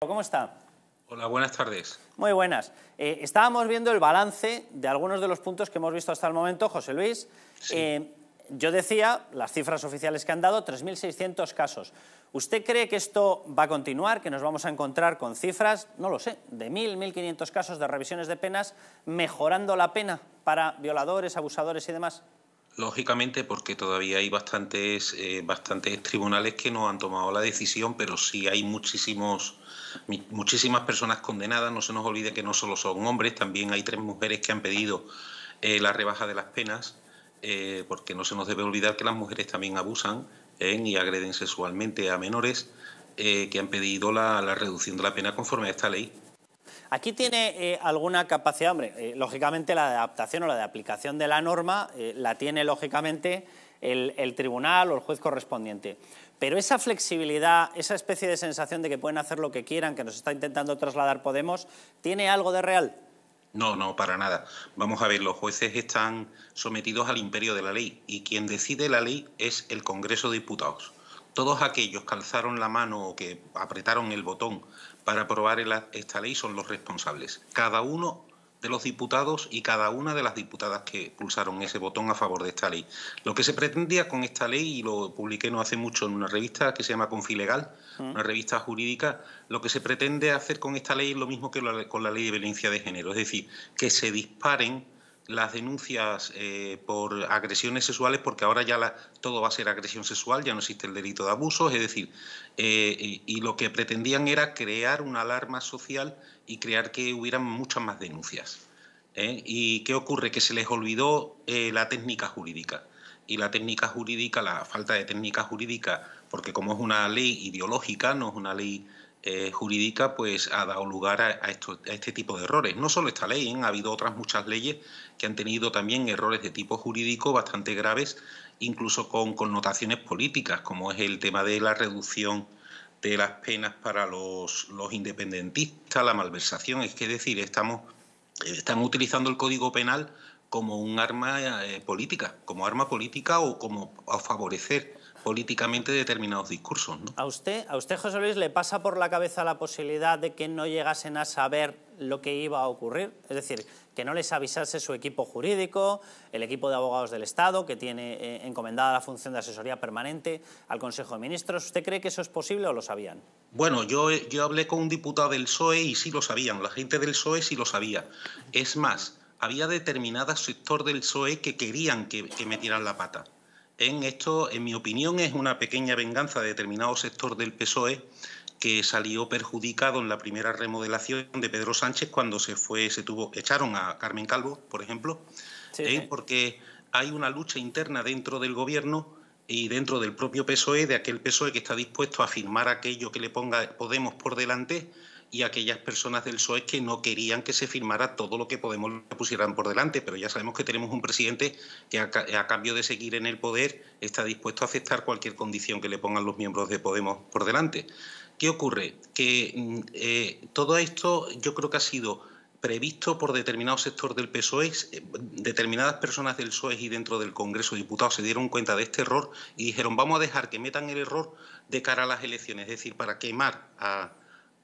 ¿Cómo está? Hola, buenas tardes. Muy buenas. Eh, estábamos viendo el balance de algunos de los puntos que hemos visto hasta el momento, José Luis. Eh, yo decía, las cifras oficiales que han dado, 3.600 casos. ¿Usted cree que esto va a continuar, que nos vamos a encontrar con cifras, no lo sé, de 1.000, 1.500 casos de revisiones de penas, mejorando la pena para violadores, abusadores y demás? Lógicamente, porque todavía hay eh, bastantes, tribunales que no han tomado la decisión, pero sí hay muchísimas personas condenadas. No se nos olvide que no solo son hombres, también hay tres mujeres que han pedido eh, la rebaja de las penas, eh, porque no se nos debe olvidar que las mujeres también abusan y agreden sexualmente a menores, que han pedido la reducción de la pena conforme a esta ley. Aquí tiene eh, alguna capacidad, hombre, eh, lógicamente la de adaptación o la de aplicación de la norma eh, la tiene lógicamente el, el, tribunal o el juez correspondiente. Pero esa flexibilidad, esa especie de sensación de que pueden hacer lo que quieran, que nos está intentando trasladar Podemos, ¿tiene algo de real? No, no, para nada. Vamos a ver, los jueces están sometidos al imperio de la ley y quien decide la ley es el Congreso de Diputados. Todos aquellos que alzaron la mano o que apretaron el botón para aprobar esta ley son los responsables, cada uno de los diputados y cada una de las diputadas que pulsaron ese botón a favor de esta ley. Lo que se pretendía con esta ley, y lo publiqué no hace mucho en una revista que se llama Confilegal, mm. una revista jurídica, lo que se pretende hacer con esta ley es lo mismo que con la ley de violencia de género, es decir, que se disparen las denuncias eh, por agresiones sexuales, porque ahora ya todo va a ser agresión sexual, ya no existe el delito de abuso. es decir, eh, y, lo que pretendían era crear una alarma social y crear que hubieran muchas más denuncias. ¿eh? ¿Y qué ocurre? Que se les olvidó la técnica jurídica. Y la técnica jurídica, la falta de técnica jurídica, porque como es una ley ideológica, no es una ley eh, jurídica pues ha dado lugar a, este tipo de errores. No solo esta ley, ¿eh? ha habido otras muchas leyes que han tenido también errores de tipo jurídico bastante graves, incluso con connotaciones políticas, como es el tema de la reducción de las penas para los, los independentistas, la malversación. Es que decir, estamos, están utilizando el Código Penal como un arma eh, política, como arma política o como a favorecer políticamente determinados discursos. ¿A, usted, ¿A usted, José Luis, le pasa por la cabeza la posibilidad de que no llegasen a saber lo que iba a ocurrir? Es decir, que no les avisase su equipo jurídico, el equipo de abogados del Estado, que tiene eh, encomendada la función de asesoría permanente al Consejo de Ministros. ¿Usted cree que eso es posible o lo sabían? Bueno, yo, yo hablé con un diputado del PSOE y sí lo sabían, la gente del PSOE sí lo sabía. Es más, había determinadas sectores del PSOE que querían que, que metieran la pata en esto, en mi opinión, es una pequeña venganza de determinado sector del PSOE que salió perjudicado en la primera remodelación de Pedro Sánchez cuando se fue, se tuvo, echaron a Carmen Calvo, por ejemplo, ¿eh? porque hay una lucha interna dentro del gobierno y dentro del propio PSOE, de aquel PSOE que está dispuesto a firmar aquello que le ponga Podemos por delante y aquellas personas del PSOE que no querían que se firmara todo lo que Podemos le pusieran por delante. Pero ya sabemos que tenemos un presidente que a, cambio de seguir en el poder está dispuesto a aceptar cualquier condición que le pongan los miembros de Podemos por delante. ¿Qué ocurre? Que mm, eh, todo esto yo creo que ha sido previsto por determinado sector del PSOE, eh, determinadas personas del PSOE y dentro del Congreso de Diputados se dieron cuenta de este error y dijeron vamos a dejar que metan el error de cara a las elecciones, es decir, para quemar a,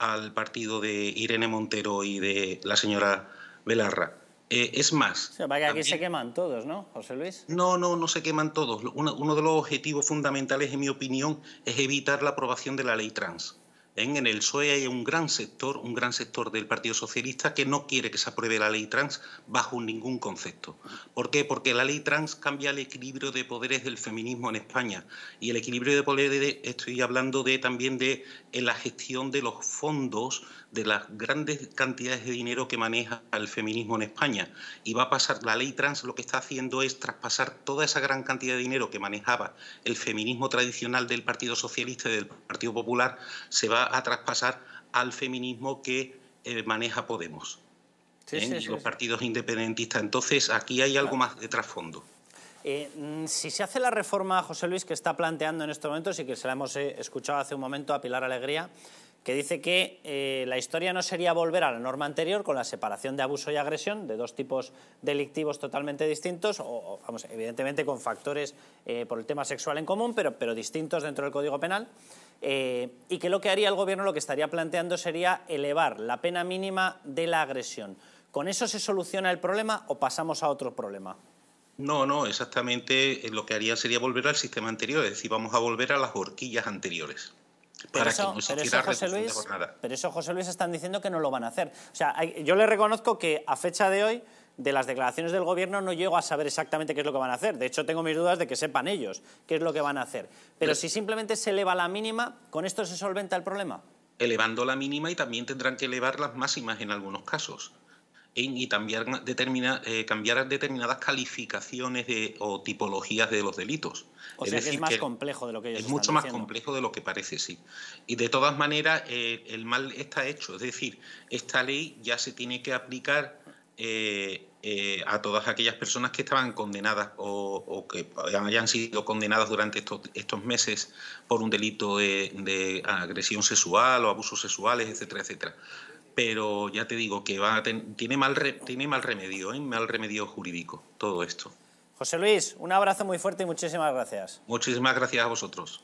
al partido de Irene Montero y de la señora Belarra. Eh, es más. O vaya se queman todos, ¿no, José Luis? No, no, no se queman todos. uno de los objetivos fundamentales, en mi opinión, es evitar la aprobación de la ley trans. ¿eh? En el PSOE hay un gran sector, un gran sector del Partido Socialista que no quiere que se apruebe la ley trans bajo ningún concepto. ¿Por qué? Porque la ley trans cambia el equilibrio de poderes del feminismo en España y el equilibrio de poderes, estoy hablando de también de la gestión de los fondos de las grandes cantidades de dinero que maneja el feminismo en España. Y va a pasar, la ley trans lo que está haciendo es traspasar toda esa gran cantidad de dinero que manejaba el feminismo tradicional del Partido Socialista y del Partido Popular, se va a traspasar al feminismo que eh, maneja Podemos. ¿eh? los partidos independentistas. Entonces, aquí hay algo más de trasfondo. Eh, mm, si se hace la reforma, José Luis, que está planteando en estos momentos y que se la hemos escuchado hace un momento a Pilar Alegría, que dice que eh, la historia no sería volver a la norma anterior con la separación de abuso y agresión, de dos tipos delictivos totalmente distintos, o, evidentemente con factores eh, por el tema sexual en común, pero, distintos dentro del Código Penal, eh, y que lo que haría el Gobierno, lo que estaría planteando sería elevar la pena mínima de la agresión. ¿Con eso se soluciona el problema o pasamos a otro problema? No, no, exactamente lo que haría sería volver al sistema anterior, es decir, vamos a volver a las horquillas anteriores. Para pero, eso, José Luis, eso José Luis están diciendo que no lo van a hacer. O sea, yo le reconozco que a fecha de hoy de las declaraciones del gobierno no llego a saber exactamente qué es lo que van a hacer. De hecho, tengo mis dudas de que sepan ellos qué es lo que van a hacer. Pero, si simplemente se eleva la mínima, ¿con esto se solventa el problema? Elevando la mínima y también tendrán que elevar las máximas en algunos casos y determina, eh, cambiar determinadas calificaciones de, o tipologías de los delitos. es complejo de lo que mucho más complejo de lo que parece, sí. Y de todas maneras, eh, el mal está hecho. Es decir, esta ley ya se tiene que aplicar eh, a todas aquellas personas que estaban condenadas o, que hayan sido condenadas durante estos, estos meses por un delito de, de, agresión sexual o abusos sexuales, etcétera, etcétera pero ya te digo que va tiene, mal remedio, ¿eh? mal remedio jurídico todo esto. José Luis, un abrazo muy fuerte y muchísimas gracias. Muchísimas gracias a vosotros.